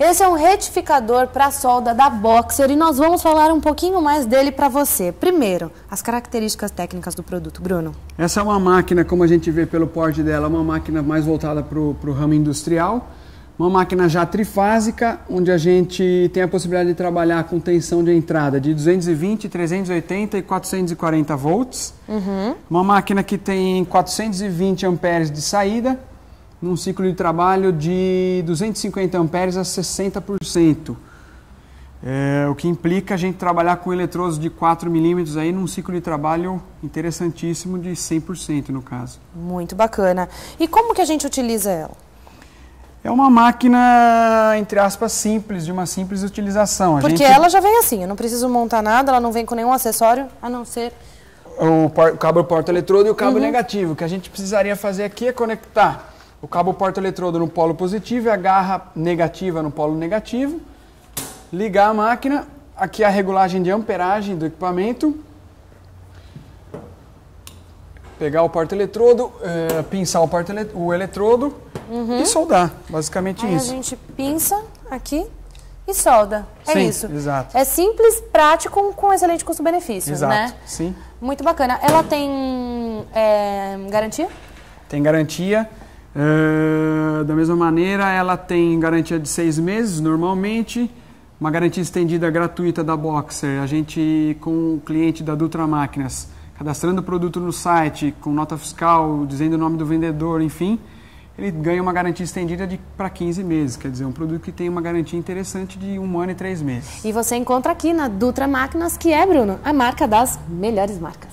Esse é um retificador para solda da Boxer e nós vamos falar um pouquinho mais dele para você. Primeiro, as características técnicas do produto, Bruno. Essa é uma máquina, como a gente vê pelo porte dela, uma máquina mais voltada para o ramo industrial. Uma máquina já trifásica, onde a gente tem a possibilidade de trabalhar com tensão de entrada de 220, 380 e 440 volts. Uhum. Uma máquina que tem 420 amperes de saída num ciclo de trabalho de 250 amperes a 60%. É, o que implica a gente trabalhar com eletrodos de 4 milímetros aí num ciclo de trabalho interessantíssimo de 100% no caso. Muito bacana. E como que a gente utiliza ela? É uma máquina, entre aspas, simples, de uma simples utilização. A Porque gente... ela já vem assim, eu não preciso montar nada, ela não vem com nenhum acessório, a não ser... O, por... o cabo porta-eletrodo e o cabo uhum. negativo. O que a gente precisaria fazer aqui é conectar o cabo porta-eletrodo no polo positivo e a garra negativa no polo negativo, ligar a máquina, aqui é a regulagem de amperagem do equipamento, pegar o porta-eletrodo, é, eh, pinçar o, porta o eletrodo uhum. e soldar, basicamente Aí isso. a gente pinça aqui e solda. É sim, isso. Exato. É simples, prático, com excelente custo-benefício, né? exato, né? Sim. Muito bacana. Ela tem é, garantia? Tem garantia da mesma maneira, ela tem garantia de seis meses normalmente, uma garantia estendida gratuita da Boxer. A gente, com o cliente da Dutra Máquinas, cadastrando o produto no site, com nota fiscal, dizendo o nome do vendedor, enfim, ele ganha uma garantia estendida para 15 meses. Quer dizer, um produto que tem uma garantia interessante de um ano e três meses. E você encontra aqui na Dutra Máquinas, que é, Bruno, a marca das melhores marcas.